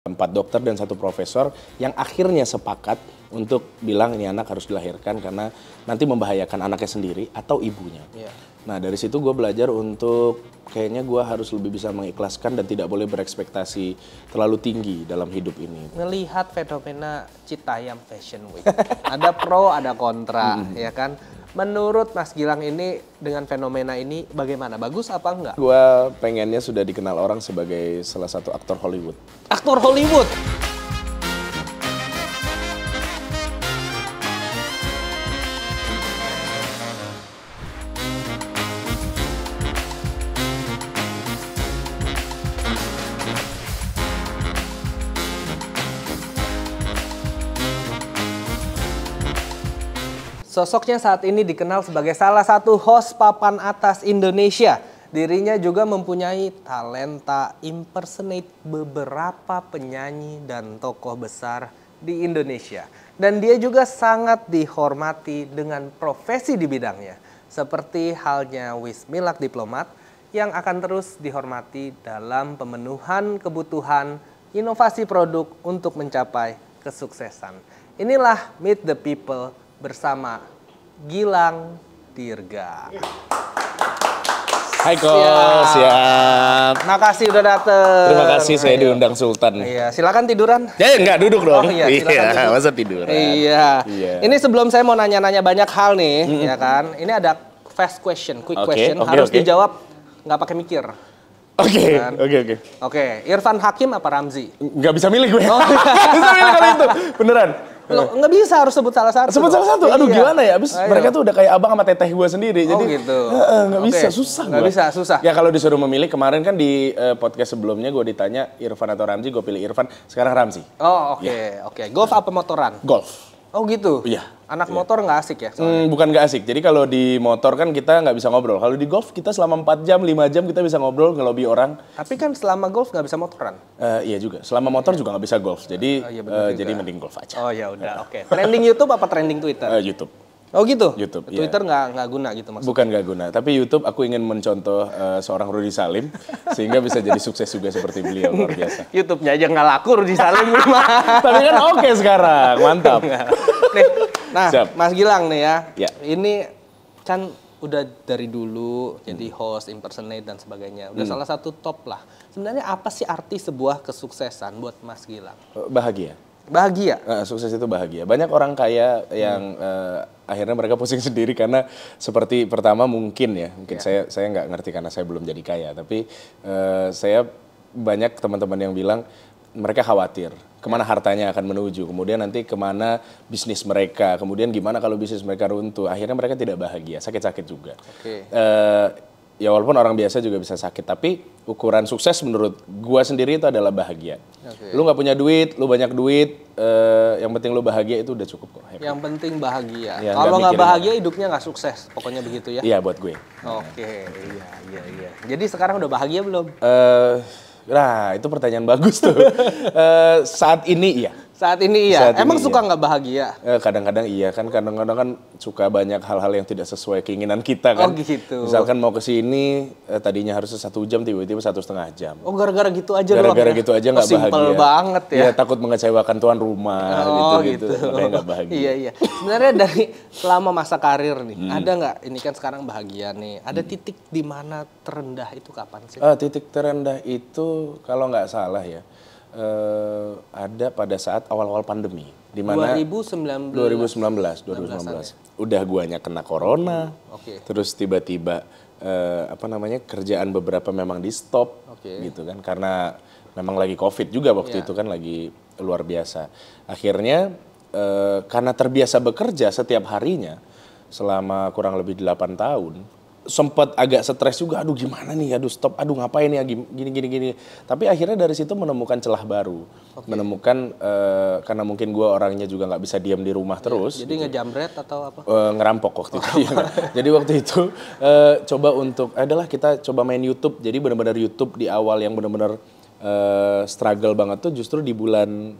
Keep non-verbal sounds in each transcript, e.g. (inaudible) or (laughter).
empat dokter dan satu profesor yang akhirnya sepakat untuk bilang ini anak harus dilahirkan karena nanti membahayakan anaknya sendiri atau ibunya. Yeah. Nah dari situ gue belajar untuk kayaknya gue harus lebih bisa mengikhlaskan dan tidak boleh berekspektasi terlalu tinggi dalam hidup ini. Melihat fenomena Citayam Fashion Week, ada pro ada kontra mm ya kan. Menurut Mas Gilang ini dengan fenomena ini bagaimana? Bagus apa enggak? Gue pengennya sudah dikenal orang sebagai salah satu aktor Hollywood. Aktor Hollywood. Sosoknya saat ini dikenal sebagai salah satu host papan atas Indonesia. Dirinya juga mempunyai talenta impersonate beberapa penyanyi dan tokoh besar di Indonesia. Dan dia juga sangat dihormati dengan profesi di bidangnya. Seperti halnya Wismilak Diplomat yang akan terus dihormati dalam pemenuhan kebutuhan inovasi produk untuk mencapai kesuksesan. Inilah Meet the People bersama Gilang Dirga. Ya. Hai Ko, siap. siap. Ya. Makasih udah dateng. Terima kasih saya Ayo. diundang Sultan. Iya, silakan tiduran. Ya, ya enggak duduk dong. Oh, iya, iya tidur. masa tiduran. Iya. iya. Ini sebelum saya mau nanya-nanya banyak hal nih, mm -hmm. ya kan. Ini ada fast question, quick okay, question okay, harus okay. dijawab nggak pakai mikir. Oke, iya kan? oke, oke. Oke, Irfan Hakim apa Ramzi? Nggak bisa milih gue. Oh. (laughs) bisa milih kalau itu, beneran. Lo eh. nggak bisa harus sebut salah satu. Sebut salah satu. Aduh iya. gimana ya? Abis mereka tuh udah kayak abang sama teteh gue sendiri. Oh, jadi gitu. eh, eh, nggak bisa, susah Nggak bisa, susah. Ya kalau disuruh memilih kemarin kan di podcast sebelumnya gue ditanya Irfan atau Ramzi, gue pilih Irfan. Sekarang Ramzi. Oh oke ya. oke. Golf apa motoran? Golf. Oh gitu. Iya. Anak yeah. motor nggak asik ya? Hmm, bukan nggak asik. Jadi kalau di motor kan kita nggak bisa ngobrol. Kalau di golf kita selama 4 jam, 5 jam kita bisa ngobrol, ngelobi orang. Tapi kan selama golf nggak bisa motoran. Uh, iya juga. Selama iya. motor yeah. juga nggak bisa golf. Jadi uh, iya uh, jadi mending golf aja. Oh ya udah, iya. oke. Okay. Trending YouTube apa trending Twitter? Uh, YouTube. Oh gitu. YouTube. Iya. Twitter nggak yeah. nggak guna gitu maksudnya. Bukan nggak guna, tapi YouTube aku ingin mencontoh uh, seorang Rudi Salim (laughs) sehingga bisa jadi sukses juga seperti beliau luar biasa. (laughs) YouTube-nya aja nggak laku Rudi Salim (laughs) tapi kan oke okay sekarang, mantap. Nah, Siap. Mas Gilang nih ya. ya. Ini kan udah dari dulu hmm. jadi host, impersonate dan sebagainya. Udah hmm. salah satu top lah. Sebenarnya apa sih arti sebuah kesuksesan buat Mas Gilang? Eh, bahagia. Bahagia. Uh, sukses itu bahagia. Banyak orang kaya yang hmm. uh, akhirnya mereka pusing (laughs) sendiri karena seperti pertama mungkin ya, mungkin ya. saya saya nggak ngerti karena saya belum jadi kaya. Tapi uh, saya banyak teman-teman yang bilang mereka khawatir kemana hartanya akan menuju, kemudian nanti kemana bisnis mereka, kemudian gimana kalau bisnis mereka runtuh, akhirnya mereka tidak bahagia, sakit-sakit juga. Okay. Uh, eh, ya walaupun orang biasa juga bisa sakit, tapi ukuran sukses menurut gua sendiri itu adalah bahagia. Okay. Lu nggak punya duit, lu banyak duit, uh, yang penting lu bahagia itu udah cukup kok. Yang penting bahagia. Ya, kalau nggak bahagia apa. hidupnya nggak sukses, pokoknya begitu ya. Iya buat gue. Oke, okay. iya iya iya. Jadi sekarang udah bahagia belum? Uh, Nah, itu pertanyaan bagus tuh. uh, (laughs) saat ini ya, saat ini iya. Saat Emang ini iya. suka nggak iya. bahagia? Eh, kadang-kadang iya kan, kadang-kadang kan suka banyak hal-hal yang tidak sesuai keinginan kita oh, kan. Oh gitu. Misalkan mau ke sini eh, tadinya harus satu jam, tiba-tiba satu setengah jam. Oh gara-gara gitu aja Gara-gara gitu aja oh, nggak oh, bahagia. Simpel banget ya. ya. takut mengecewakan tuan rumah oh, gitu, gitu. gitu. bahagia. iya iya. Sebenarnya dari selama masa karir nih, hmm. ada nggak? Ini kan sekarang bahagia nih. Ada hmm. titik di mana terendah itu kapan sih? Uh, titik terendah itu kalau nggak salah ya uh, ada pada saat awal-awal pandemi di mana 2019 2019 2019, sembilan Ya? udah guanya kena corona hmm. okay. terus tiba-tiba uh, apa namanya kerjaan beberapa memang di stop okay. gitu kan karena memang lagi covid juga waktu yeah. itu kan lagi luar biasa akhirnya uh, karena terbiasa bekerja setiap harinya selama kurang lebih delapan tahun sempat agak stres juga aduh gimana nih aduh stop aduh ngapain ya gini gini gini tapi akhirnya dari situ menemukan celah baru okay. menemukan uh, karena mungkin gue orangnya juga nggak bisa diam di rumah iya, terus ya, jadi gitu. ngejamret atau apa uh, ngerampok waktu oh. itu ya. (laughs) jadi waktu itu uh, coba untuk adalah kita coba main YouTube jadi benar-benar YouTube di awal yang benar-benar uh, struggle banget tuh justru di bulan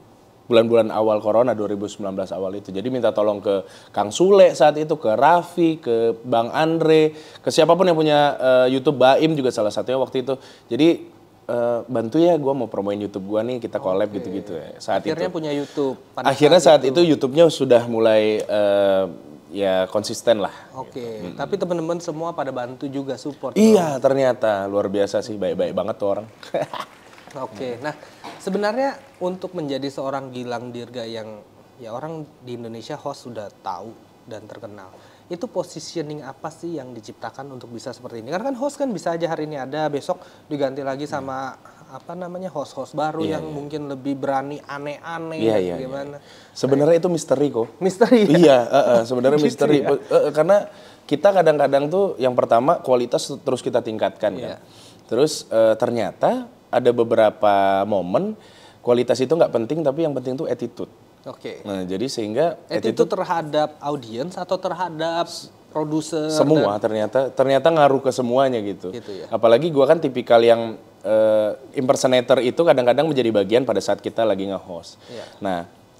bulan-bulan awal corona 2019 awal itu. Jadi minta tolong ke Kang Sule saat itu, ke Raffi, ke Bang Andre, ke siapapun yang punya uh, YouTube Baim juga salah satunya waktu itu. Jadi uh, bantu ya gue mau promoin YouTube gue nih kita collab gitu-gitu okay. ya. Saat akhirnya itu. punya YouTube. Akhirnya saat itu, itu YouTube-nya sudah mulai uh, ya konsisten lah. Oke, okay. gitu. tapi teman-teman semua pada bantu juga support. Iya, ternyata luar biasa sih baik-baik banget tuh orang. (laughs) Oke, okay. nah sebenarnya untuk menjadi seorang Gilang Dirga yang ya orang di Indonesia host sudah tahu dan terkenal. Itu positioning apa sih yang diciptakan untuk bisa seperti ini? Karena kan host kan bisa aja hari ini ada, besok diganti lagi iya. sama hmm. apa namanya host-host baru yeah, yang yeah. mungkin lebih berani aneh-aneh yeah, yeah, iya. gimana. Yeah. Sebenarnya itu misteri kok. Misteri. Ya? Iya, uh, uh, sebenarnya (laughs) misteri ya? uh, karena kita kadang-kadang tuh yang pertama kualitas terus kita tingkatkan yeah. kan. Iya. Terus uh, ternyata ada beberapa momen kualitas itu nggak penting tapi yang penting itu attitude. Oke. Okay. Nah, jadi sehingga attitude, attitude terhadap audiens atau terhadap produser semua dan... ternyata ternyata ngaruh ke semuanya gitu. gitu ya. Apalagi gua kan tipikal yang uh, impersonator itu kadang-kadang menjadi bagian pada saat kita lagi nge-host. Yeah. Nah,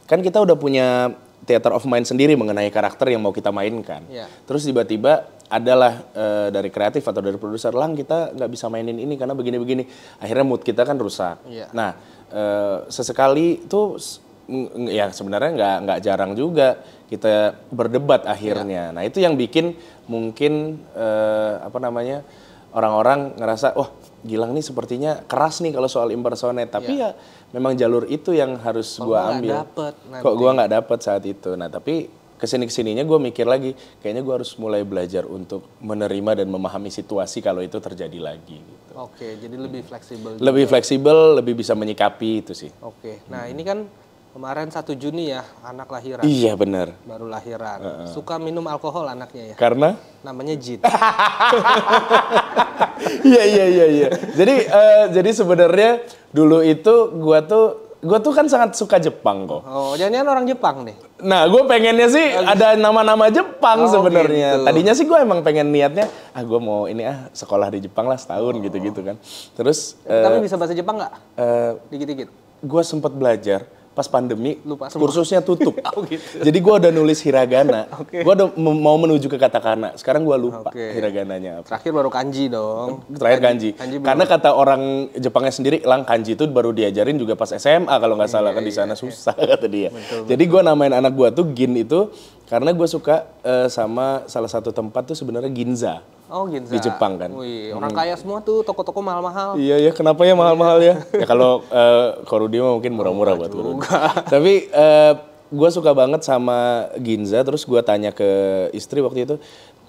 kan kita udah punya theater of mind sendiri mengenai karakter yang mau kita mainkan. Yeah. Terus tiba-tiba adalah uh, dari kreatif atau dari produser lang kita nggak bisa mainin ini karena begini-begini. Akhirnya mood kita kan rusak. Yeah. Nah uh, sesekali tuh, ya sebenarnya nggak nggak jarang juga kita berdebat akhirnya. Yeah. Nah itu yang bikin mungkin uh, apa namanya orang-orang ngerasa wah oh, Gilang nih sepertinya keras nih kalau soal impersonate tapi ya, ya memang jalur itu yang harus gue ambil dapet nanti. kok gue nggak dapet saat itu nah tapi kesini kesininya gue mikir lagi kayaknya gue harus mulai belajar untuk menerima dan memahami situasi kalau itu terjadi lagi gitu. oke jadi lebih hmm. fleksibel lebih ya? fleksibel lebih bisa menyikapi itu sih oke nah hmm. ini kan Kemarin 1 Juni ya anak lahiran. Iya benar. Baru lahiran. Uh -uh. Suka minum alkohol anaknya ya. Karena? Namanya jin. (laughs) Iya iya iya iya. Jadi uh, jadi sebenarnya dulu itu gua tuh gue tuh kan sangat suka Jepang kok. Oh, jadinya kan orang Jepang nih. Nah, gue pengennya sih ada nama-nama Jepang oh, sebenarnya. Gitu. Tadinya sih gue emang pengen niatnya, ah gue mau ini ah sekolah di Jepang lah setahun oh. gitu-gitu oh. kan. Terus. Tapi uh, bisa bahasa Jepang nggak? Uh, Dikit-dikit. Gue sempat belajar pas pandemi Lupa semua. kursusnya tutup. (laughs) oh, gitu. Jadi gue udah nulis hiragana. (laughs) okay. Gue udah mau menuju ke katakana. Sekarang gue lupa okay. hiragananya apa. Terakhir baru kanji dong. Terakhir kanji. kanji. Karena kata orang Jepangnya sendiri, lang kanji itu baru diajarin juga pas SMA kalau nggak iya, salah kan di iya, sana iya. susah (laughs) kata dia. Betul, Jadi gue namain anak gue tuh Gin itu karena gue suka uh, sama salah satu tempat tuh sebenarnya Ginza. Oh Ginza. Di Jepang kan. Wih, orang hmm. kaya semua tuh toko-toko mahal-mahal. Iya ya, kenapa ya mahal-mahal ya? (laughs) ya kalau uh, Korudi mah mungkin murah-murah buat turun. (laughs) Tapi uh, eh, gue suka banget sama Ginza, terus gue tanya ke istri waktu itu,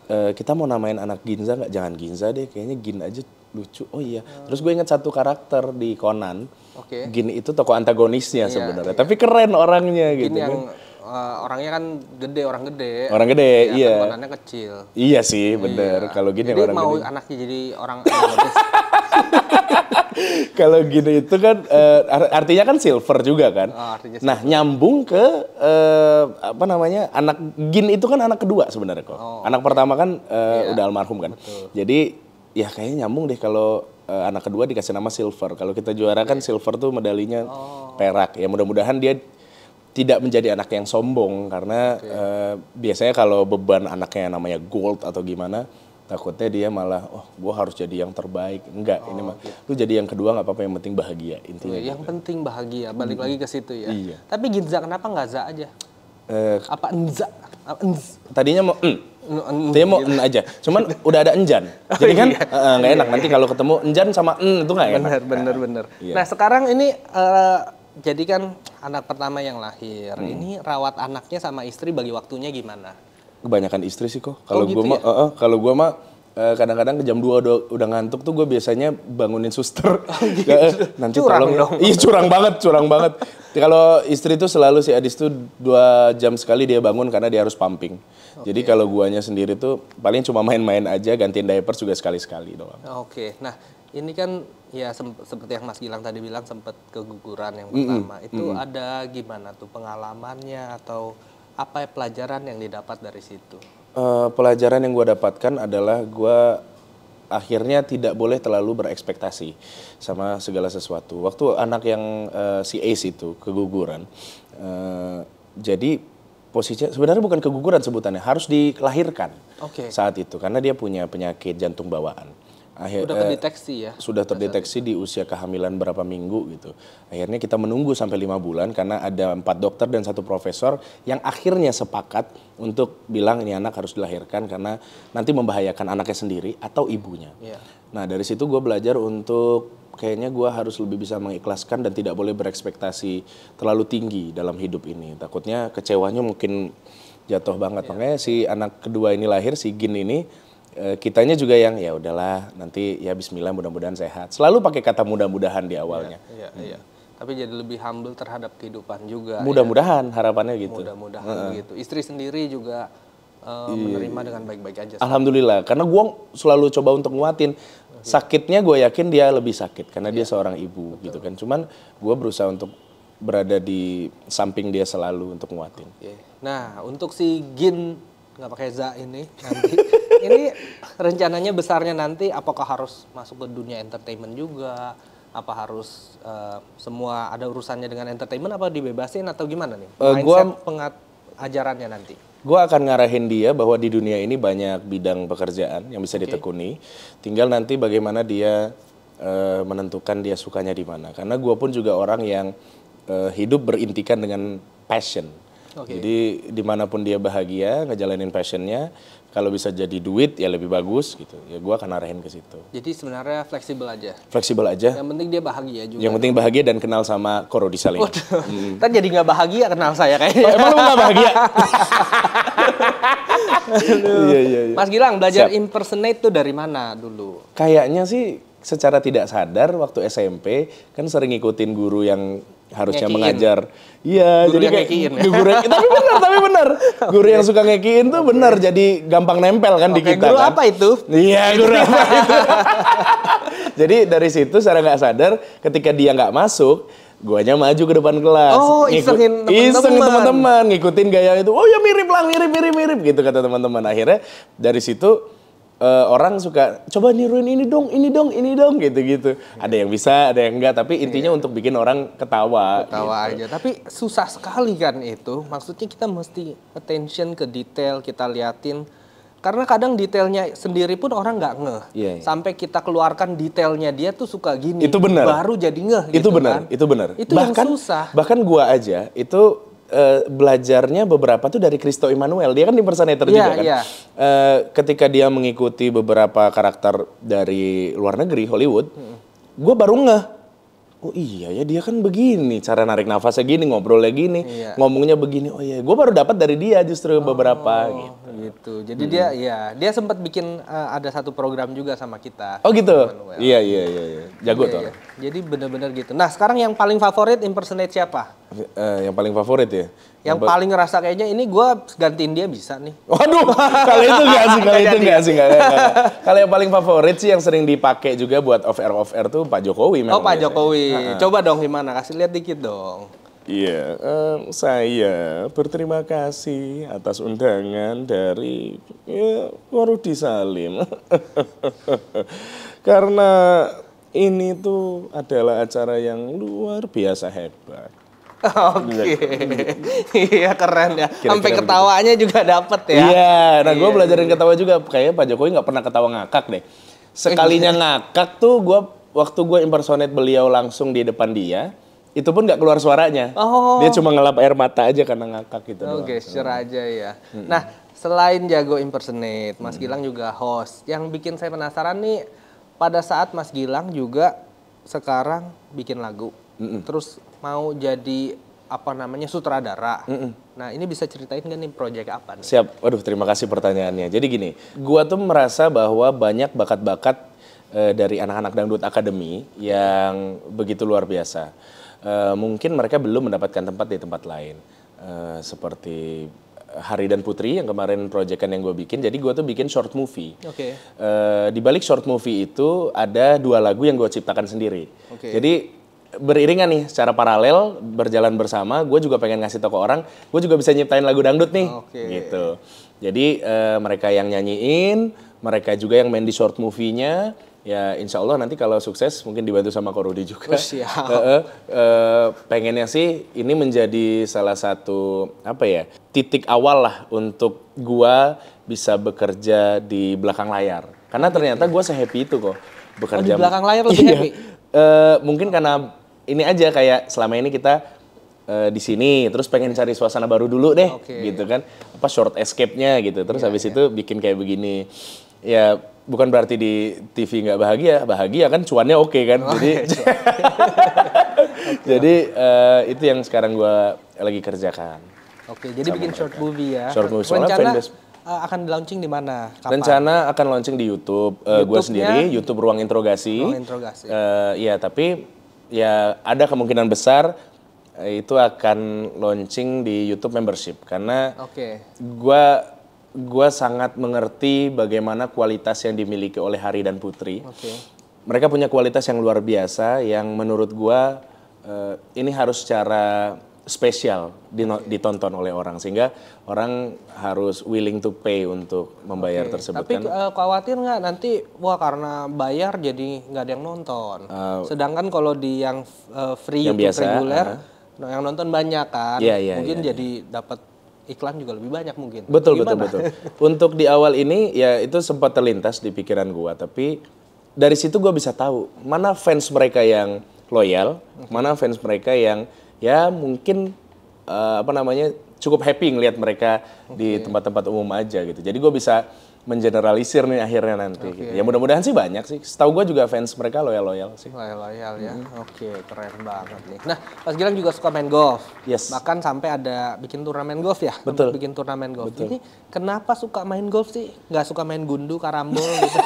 e, kita mau namain anak Ginza nggak? Jangan Ginza deh, kayaknya Gin aja lucu. Oh iya. Hmm. Terus gue ingat satu karakter di Conan, okay. Gin itu toko antagonisnya iya, sebenarnya, iya. tapi keren orangnya Gin gitu. Yang... Kan uh, orangnya kan gede, orang gede. Orang gede, ya, iya. Kan iya. kecil. Iya sih, bener. Iya. Kalau gini jadi orang mau gede. anaknya jadi orang (laughs) Kalau gini itu kan uh, artinya kan silver juga kan. Oh, nah, silver. Nah, nyambung ke uh, apa namanya? Anak Gin itu kan anak kedua sebenarnya kok. Oh, anak okay. Iya. pertama kan uh, yeah. udah almarhum kan. Betul. Jadi ya kayaknya nyambung deh kalau anak kedua dikasih nama silver. Kalau kita juara kan silver tuh medalinya oh. perak. Ya mudah-mudahan dia tidak menjadi anak yang sombong karena okay. uh, eh, biasanya kalau beban anaknya namanya gold atau gimana takutnya dia malah oh gue harus jadi yang terbaik enggak oh, ini mah okay. lu jadi yang kedua nggak apa-apa yang penting bahagia intinya iya, yang gitu. penting bahagia balik hmm. lagi ke situ ya iya. tapi Ginza kenapa nggak za aja uh, apa enza tadinya mau mm. Tadinya mau en aja, cuman (laughs) udah ada enjan, oh, jadi kan iya. Eh, nggak iya. uh, enak nanti kalau ketemu enjan sama en itu nggak enak. Bener bener nah, bener. Iya. Nah sekarang ini uh, jadi kan anak pertama yang lahir hmm. ini rawat anaknya sama istri bagi waktunya gimana? Kebanyakan istri sih kok. Kalau gue oh gitu mah uh, kalau gua mah eh, kadang kadang ke jam 2 udah, udah ngantuk tuh gue biasanya bangunin suster. (laughs) Oh gitu. Nanti curang tolong ya. dong. Iya curang banget, curang banget. Kalau istri tuh selalu si Adis tuh dua jam sekali dia bangun karena dia harus pumping. Okay. Jadi kalau guanya sendiri tuh paling cuma main-main aja gantiin diaper juga sekali-sekali doang. Oke. Okay. Nah, ini kan ya seperti yang Mas Gilang tadi bilang sempat keguguran yang pertama. Mm -hmm. Itu mm -hmm. ada gimana tuh pengalamannya atau apa ya pelajaran yang didapat dari situ? Uh, pelajaran yang gue dapatkan adalah gue akhirnya tidak boleh terlalu berekspektasi sama segala sesuatu. Waktu anak yang uh, si Ace itu keguguran, uh, jadi posisinya sebenarnya bukan keguguran sebutannya, harus dilahirkan okay. saat itu karena dia punya penyakit jantung bawaan akhir, sudah eh, terdeteksi ya sudah terdeteksi di usia kehamilan berapa minggu gitu akhirnya kita menunggu sampai lima bulan karena ada empat dokter dan satu profesor yang akhirnya sepakat untuk bilang ini anak harus dilahirkan karena nanti membahayakan anaknya sendiri atau ibunya Ya. nah dari situ gue belajar untuk kayaknya gue harus lebih bisa mengikhlaskan dan tidak boleh berekspektasi terlalu tinggi dalam hidup ini takutnya kecewanya mungkin jatuh banget Ya. makanya si anak kedua ini lahir si Gin ini e, kitanya juga yang ya udahlah nanti ya bismillah mudah-mudahan sehat. Selalu pakai kata mudah-mudahan di awalnya. Iya, iya, hmm. Tapi jadi lebih humble terhadap kehidupan juga. Ya. Mudah-mudahan ya. harapannya gitu. Mudah-mudahan uh -huh. gitu. Istri sendiri juga uh, menerima dengan baik-baik aja. Alhamdulillah, karena gue selalu coba untuk nguatin. Sakitnya gue yakin dia lebih sakit karena dia iya. seorang ibu Betul. gitu kan. Cuman gue berusaha untuk berada di samping dia selalu untuk nguatin. Nah, untuk si Gin nggak pakai za ini nanti (laughs) ini rencananya besarnya nanti apakah harus masuk ke dunia entertainment juga? Apa harus uh, semua ada urusannya dengan entertainment apa dibebasin atau gimana nih? Uh, gua pengat ajarannya nanti. Gue akan ngarahin dia bahwa di dunia ini banyak bidang pekerjaan yang bisa okay. ditekuni. Tinggal nanti bagaimana dia uh, menentukan dia sukanya di mana. Karena gue pun juga orang yang uh, hidup berintikan dengan passion Okay. Jadi dimanapun dia bahagia ngejalanin passionnya, kalau bisa jadi duit ya lebih bagus gitu. Ya gue akan arahin ke situ. Jadi sebenarnya fleksibel aja. Fleksibel aja. Yang penting dia bahagia juga. Yang penting bahagia dan kenal sama Koro di Saling. Hmm. jadi nggak bahagia kenal saya kayaknya. Oh, emang lu nggak bahagia? Iya, iya iya. Mas Gilang belajar Siap. impersonate tuh dari mana dulu? Kayaknya sih secara tidak sadar waktu SMP kan sering ngikutin guru yang harusnya ngekiin. mengajar. Iya, jadi kayak ngekiin, (laughs) ya? tapi benar, tapi benar. Guru yang suka ngekiin tuh benar jadi gampang nempel kan okay, di kita. Guru kan? apa itu? Iya, guru apa (laughs) itu? jadi dari situ secara nggak sadar ketika dia nggak masuk, guanya maju ke depan kelas. Oh, isengin teman-teman. teman-teman, ngikutin gaya itu. Oh ya mirip lah, mirip, mirip, mirip gitu kata teman-teman. Akhirnya dari situ uh, orang suka coba niruin ini dong, ini dong, ini dong gitu-gitu. Ada yang bisa, ada yang enggak, tapi intinya yeah. untuk bikin orang ketawa. Ketawa gitu. aja. Tapi susah sekali kan itu. Maksudnya kita mesti attention ke detail, kita liatin karena kadang detailnya sendiri pun orang nggak ngeh. Yeah, yeah. Sampai kita keluarkan detailnya dia tuh suka gini. Itu benar. Baru jadi ngeh. Itu gitu benar. Kan. Itu benar. Itu bahkan, yang susah. Bahkan gua aja itu uh, belajarnya beberapa tuh dari Kristo Immanuel. Dia kan di yeah, juga kan. Yeah. Iya. Uh, ketika dia mengikuti beberapa karakter dari luar negeri Hollywood, hmm. gue baru ngeh oh iya ya dia kan begini cara narik nafas gini ngobrolnya gini iya. ngomongnya begini oh iya gue baru dapat dari dia justru oh, beberapa gitu gitu jadi hmm. Iya, dia ya dia sempat bikin uh, ada satu program juga sama kita oh gitu Manuel. iya iya iya, iya. jago iya, tuh iya. jadi bener-bener gitu nah sekarang yang paling favorit impersonate siapa uh, yang paling favorit ya yang paling ngerasa kayaknya ini gue gantiin dia bisa nih. Waduh, kalau itu nggak sih, kalau itu nggak sih, (laughs) Kalau yang paling favorit sih yang sering dipakai juga buat off air off air tuh Pak Jokowi oh, memang. Oh Pak biasanya. Jokowi, ha -ha. coba dong gimana? Kasih lihat dikit dong. Iya, um, saya berterima kasih atas undangan dari ya, Warudi Salim. (laughs) Karena ini tuh adalah acara yang luar biasa hebat. Oke. iya keren ya. Sampai ketawanya juga dapet ya. Iya. Nah gue iya, belajarin ketawa juga. Kayaknya Pak Jokowi nggak pernah ketawa ngakak deh. Sekalinya iya. ngakak tuh gue waktu gue impersonate beliau langsung di depan dia itu pun nggak keluar suaranya. Oh. Dia cuma ngelap air mata aja karena ngakak gitu. Oke, doang. gesture hmm. aja ya. Hmm. Nah, selain jago impersonate, Mas hmm. Gilang juga host. Yang bikin saya penasaran nih, pada saat Mas Gilang juga sekarang bikin lagu, -mm. terus mau jadi apa namanya sutradara. Mm -mm. Nah ini bisa ceritain kan nih proyek apa? Nih? Siap. Waduh terima kasih pertanyaannya. Jadi gini, gua tuh merasa bahwa banyak bakat-bakat e, dari anak-anak dangdut akademi yang begitu luar biasa. E, mungkin mereka belum mendapatkan tempat di tempat lain, e, seperti Hari dan Putri yang kemarin proyekan yang gue bikin. Jadi gue tuh bikin short movie. Oke. Okay. di balik short movie itu ada dua lagu yang gue ciptakan sendiri. Okay. Jadi beriringan nih secara paralel berjalan bersama gue juga pengen ngasih toko orang gue juga bisa nyiptain lagu dangdut nih okay. gitu jadi uh, mereka yang nyanyiin mereka juga yang main di short movie-nya ya insya Allah nanti kalau sukses mungkin dibantu sama Korudi juga. Oh, siap. Uh, uh, uh, pengennya sih ini menjadi salah satu apa ya titik awal lah untuk gue bisa bekerja di belakang layar. Karena ternyata gue sehappy itu kok bekerja. Oh, di belakang layar lebih (laughs) iya. happy. Uh, eh, mungkin karena ini aja kayak selama ini kita uh, di sini terus pengen cari suasana baru dulu deh okay. gitu kan apa short escape-nya gitu terus yeah, habis yeah. itu bikin kayak begini ya bukan berarti di TV nggak bahagia bahagia kan cuannya oke okay, kan oh, jadi okay. Iya, (laughs) jadi uh, itu yang sekarang gue lagi kerjakan oke okay, jadi bikin short movie ya short movie soalnya rencana uh, akan launching di mana Kapan? rencana akan launching di YouTube, YouTube uh, gue sendiri YouTube ruang interogasi ruang interogasi uh, ya tapi ya ada kemungkinan besar eh, itu akan launching di YouTube membership karena okay. gue gua sangat mengerti bagaimana kualitas yang dimiliki oleh Hari dan Putri. Okay. Mereka punya kualitas yang luar biasa yang menurut gue eh, ini harus secara spesial ditonton oleh orang sehingga orang harus willing to pay untuk membayar Oke, tersebut tapi kan? uh, khawatir nggak nanti wah karena bayar jadi nggak ada yang nonton uh, sedangkan kalau di yang uh, free yang biasa, reguler uh, yang nonton banyak kan yeah, yeah, mungkin yeah, jadi yeah. dapat iklan juga lebih banyak mungkin betul betul betul untuk di awal ini ya itu sempat terlintas di pikiran gua tapi dari situ gua bisa tahu mana fans mereka yang loyal okay. mana fans mereka yang ya mungkin uh, apa namanya cukup happy ngelihat mereka okay. di tempat-tempat umum aja gitu. Jadi gue bisa mengeneralisir nih akhirnya nanti. Okay. Gitu. Ya mudah-mudahan sih banyak sih. Setahu gue juga fans mereka loyal loyal sih. Loyal loyal ya. Hmm. Oke okay, keren banget nih. Nah Mas Gilang juga suka main golf. Yes. Bahkan sampai ada bikin turnamen golf ya. Betul. Bikin turnamen golf. Betul. Ini kenapa suka main golf sih? Gak suka main gundu, karambol gitu.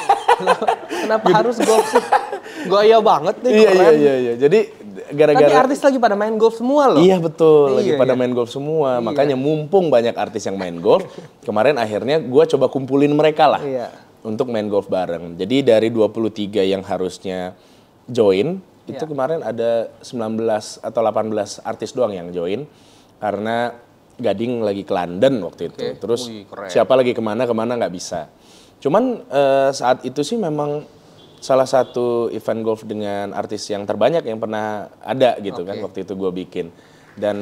(laughs) kenapa harus golf sih? Gaya (laughs) banget nih. Iya iya iya, iya. Jadi gara-gara Tapi artis lagi pada main golf semua loh. Iya betul, iya, lagi iya, pada main golf semua. Iya. Makanya mumpung banyak artis yang main golf, kemarin akhirnya gue coba kumpulin mereka lah. Iya. Untuk main golf bareng. Jadi dari 23 yang harusnya join, iya. itu kemarin ada 19 atau 18 artis doang yang join karena Gading lagi ke London waktu itu. Okay. Terus Ui, siapa lagi kemana kemana nggak bisa. Cuman uh, saat itu sih memang salah satu event golf dengan artis yang terbanyak yang pernah ada gitu okay. kan waktu itu gue bikin dan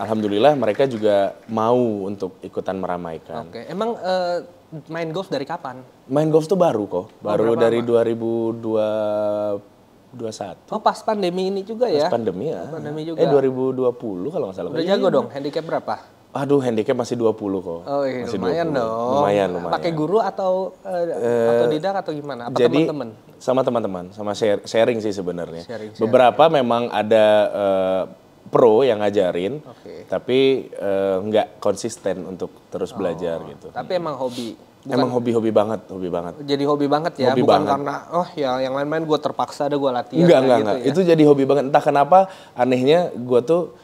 alhamdulillah mereka juga mau untuk ikutan meramaikan. Oke, okay. emang uh, main golf dari kapan? Main golf tuh baru kok, oh, baru oh, dari 2021. 21. Oh, pas pandemi ini juga ya? ya. Pas pandemi ya. Eh, pandemi juga. Eh 2020 kalau nggak salah. Udah iya. jago dong handicap berapa? Aduh, handicap masih 20 kok. Oh, iya, masih lumayan 20. dong. Lumayan, lumayan. Pakai guru atau uh, atau eh, didak atau gimana? Apa jadi, teman-teman? Sama teman-teman, sama share, sharing sih sebenarnya. Beberapa memang ada uh, pro yang ngajarin, okay. tapi nggak konsisten untuk terus oh, belajar gitu. Tapi emang hobi. Bukan, emang hobi-hobi banget, hobi banget. Jadi hobi banget ya, hobi bukan banget. karena oh ya yang lain-lain gue terpaksa ada gue latihan. Enggak, enggak, gitu enggak. Ya. Itu jadi hobi banget. Entah kenapa anehnya gue tuh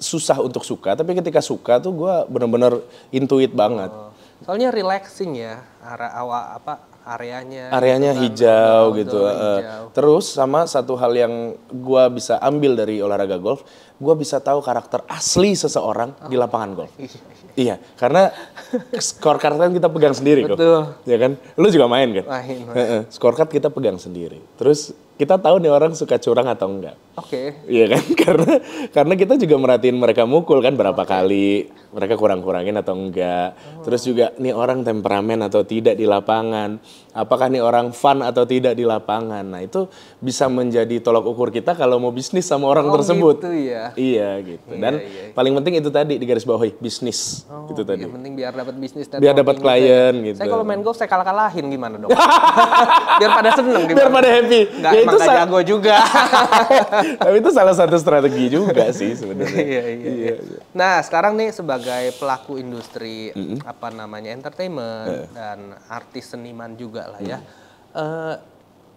susah untuk suka tapi ketika suka tuh gue bener-bener intuit banget oh. soalnya relaxing ya area awal apa areanya gitu areanya kan. oh, gitu eh, eh. hijau kan? gitu hijau. Uh, terus sama satu hal yang gue bisa ambil dari olahraga golf gue bisa tahu karakter asli seseorang oh. di lapangan golf (laughs) iya karena skor kan kita pegang sendiri Betul. kok ya kan lu juga main kan main, Skor scorecard kita pegang sendiri terus kita tahu nih orang suka curang atau enggak. Oke. Okay. Iya kan? (laughs) Karena karena kita juga merhatiin mereka mukul kan berapa okay. kali mereka kurang-kurangin atau enggak. Oh. Terus juga nih orang temperamen atau tidak di lapangan. Apakah nih orang fun atau tidak di lapangan. Nah, itu bisa menjadi tolak ukur kita kalau mau bisnis sama orang oh, tersebut. gitu ya. Iya, gitu. Iya, Dan iya, iya, paling penting itu tadi di garis bawah, bisnis oh, itu iya, tadi yang penting biar dapat bisnis dan biar dapat klien gitu. gitu saya kalau main golf saya kalah kalahin gimana dong (laughs) biar pada seneng gimana? biar pada happy Nggak, ya itu salah jago juga (laughs) tapi itu salah satu strategi juga sih sebenarnya iya, iya, iya. iya. iya. nah sekarang nih sebagai pelaku industri mm -hmm. apa namanya entertainment eh. dan artis seniman juga lah ya uh,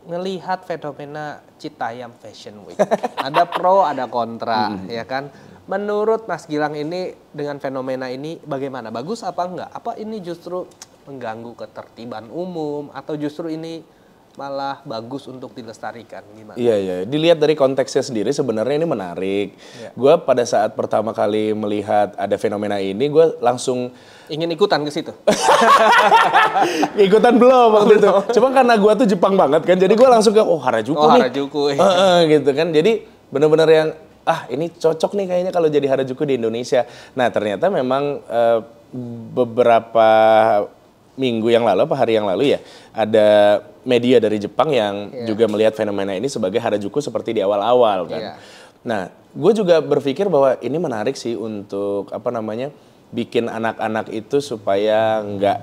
ngelihat fenomena Citayam Fashion Week. ada pro, ada kontra, mm -hmm. ya kan? Menurut Mas Gilang ini dengan fenomena ini bagaimana? Bagus apa enggak? Apa ini justru mengganggu ketertiban umum atau justru ini malah bagus untuk dilestarikan gimana? Iya iya, dilihat dari konteksnya sendiri sebenarnya ini menarik. Iya. Gue pada saat pertama kali melihat ada fenomena ini, gue langsung ingin ikutan ke situ. (laughs) ikutan belum waktu oh, itu. Cuma karena gue tuh Jepang banget kan, jadi gue langsung ke oh Harajuku oh, nih. Harajuku. Iya. Uh, uh, gitu kan, jadi benar-benar yang ah ini cocok nih kayaknya kalau jadi Harajuku di Indonesia. Nah ternyata memang uh, beberapa minggu yang lalu apa hari yang lalu ya ada media dari Jepang yang yeah. juga melihat fenomena ini sebagai Harajuku seperti di awal-awal kan. Yeah. Nah gue juga berpikir bahwa ini menarik sih untuk apa namanya bikin anak-anak itu supaya nggak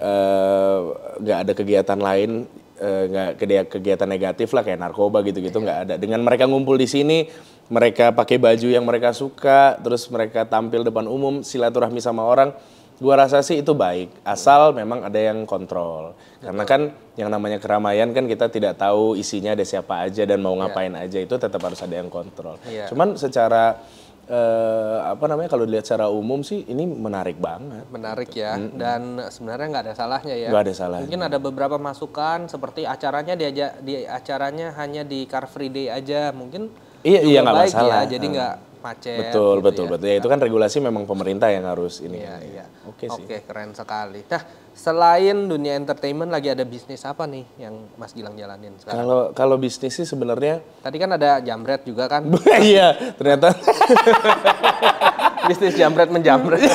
eh, nggak uh, ada kegiatan lain Eh, nggak uh, kegiatan negatif lah kayak narkoba gitu-gitu nggak -gitu, ada. Dengan mereka ngumpul di sini, mereka pakai baju yang mereka suka, terus mereka tampil depan umum, silaturahmi sama orang, gua rasa sih itu baik. Asal memang ada yang kontrol. Karena kan yang namanya keramaian kan kita tidak tahu isinya ada siapa aja dan mau iya. ngapain yeah. aja itu tetap harus ada yang kontrol. Yeah. Cuman secara eh, apa namanya kalau dilihat secara umum sih ini menarik banget. Menarik gitu. ya. Mm -hmm. Dan sebenarnya nggak ada salahnya ya. Nggak ada salahnya. Mungkin ada beberapa masukan seperti acaranya diajak di acaranya hanya di Car Free Day aja mungkin. Iya iya nggak ya, masalah. Ya. Jadi nggak mm macet. Betul, gitu betul, ya. betul. Ya itu kan regulasi memang pemerintah yang harus ini. Iya, iya. Oke okay sih. Oke, keren sekali. Nah, selain dunia entertainment lagi ada bisnis apa nih yang Mas Gilang jalanin sekarang? Kalau kalau bisnis sih sebenarnya Tadi kan ada jamret juga kan? (laughs) iya, ternyata (laughs) bisnis jamret menjamret (laughs)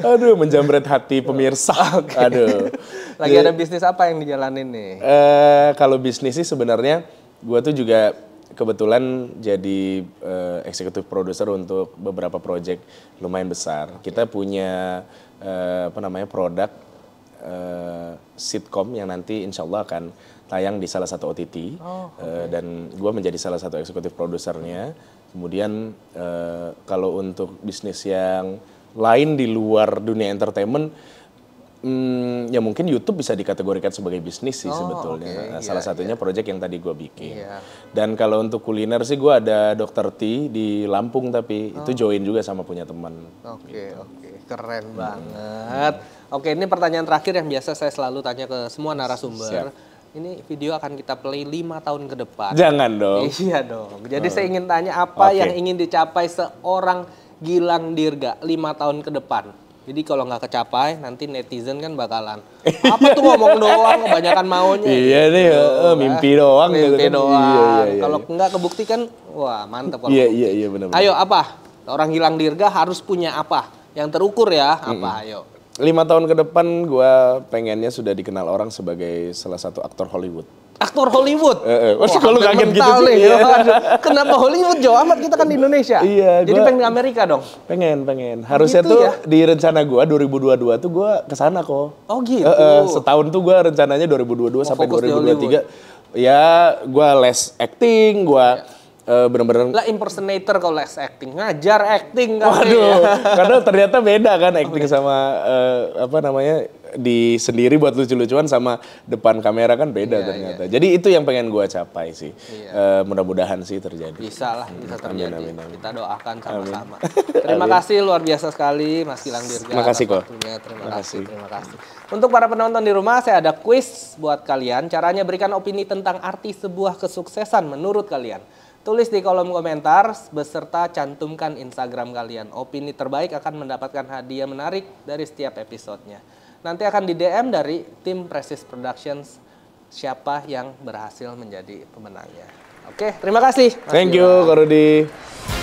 Aduh, menjamret hati pemirsa. Okay. Aduh. Lagi Jadi, ya. ada bisnis apa yang dijalanin nih? Eh, kalau bisnis sih sebenarnya gue tuh juga kebetulan jadi uh, eh, eksekutif produser untuk beberapa proyek lumayan besar. Kita punya uh, apa namanya produk uh, eh, sitcom yang nanti insya Allah akan tayang di salah satu OTT oh, okay. uh, dan gue menjadi salah satu eksekutif produsernya. Kemudian uh, kalau untuk bisnis yang lain di luar dunia entertainment Hmm, ya mungkin YouTube bisa dikategorikan sebagai bisnis sih oh, sebetulnya. Okay. Nah, iya, salah yeah, satunya yeah. project yang tadi gue bikin. Yeah. Dan kalau untuk kuliner sih gue ada Dokter T di Lampung tapi oh. itu join juga sama punya teman. Oke okay, gitu. oke okay. keren hmm. banget. Hmm. Oke ini pertanyaan terakhir yang biasa saya selalu tanya ke semua narasumber. Siap. Ini video akan kita play lima tahun ke depan. Jangan dong. Iya dong. Jadi hmm. saya ingin tanya apa okay. yang ingin dicapai seorang Gilang Dirga lima tahun ke depan? Jadi kalau nggak kecapai, nanti netizen kan bakalan apa tuh ngomong doang, kebanyakan maunya. Iya gitu. nih, uh, mimpi doang. Mimpi gitu. Kan. doang. Iya, iya, iya, iya. Kalau nggak kebuktikan, wah mantep Kalau iya iya iya benar. Ayo apa? Orang hilang dirga harus punya apa? Yang terukur ya apa? Mm -mm. Ayo lima tahun ke depan gue pengennya sudah dikenal orang sebagai salah satu aktor Hollywood. Aktor Hollywood? Eh, eh. Wah, kalau kaget gitu sih. ya. (laughs) Kenapa Hollywood jauh amat? Kita kan di Indonesia. Iya. Jadi pengen pengen Amerika dong? Pengen, pengen. Harusnya gitu, tuh ya? di rencana gue 2022 tuh gue kesana kok. Oh gitu? Eh, eh. Setahun tuh gue rencananya 2022 oh, sampai 2023. Ya gue les acting, gue... yeah uh, eh, benar-benar lah impersonator kalau les acting ngajar acting kan waduh ya. (laughs) karena ternyata beda kan acting okay. sama uh, apa namanya di sendiri buat lucu-lucuan sama depan kamera kan beda yeah, ternyata yeah. jadi itu yang pengen gua capai sih yeah. Iya. uh, mudah-mudahan sih terjadi bisa lah bisa hmm, terjadi amin, amin, amin. kita doakan sama-sama (laughs) terima amin. kasih luar biasa sekali Mas Gilang Dirga terima kasih kok terima, terima kasih terima kasih untuk para penonton di rumah saya ada quiz buat kalian caranya berikan opini tentang arti sebuah kesuksesan menurut kalian Tulis di kolom komentar beserta cantumkan Instagram kalian. Opini terbaik akan mendapatkan hadiah menarik dari setiap episodenya. Nanti akan di DM dari tim Presis Productions siapa yang berhasil menjadi pemenangnya. Oke, terima kasih. Thank you, Korudi.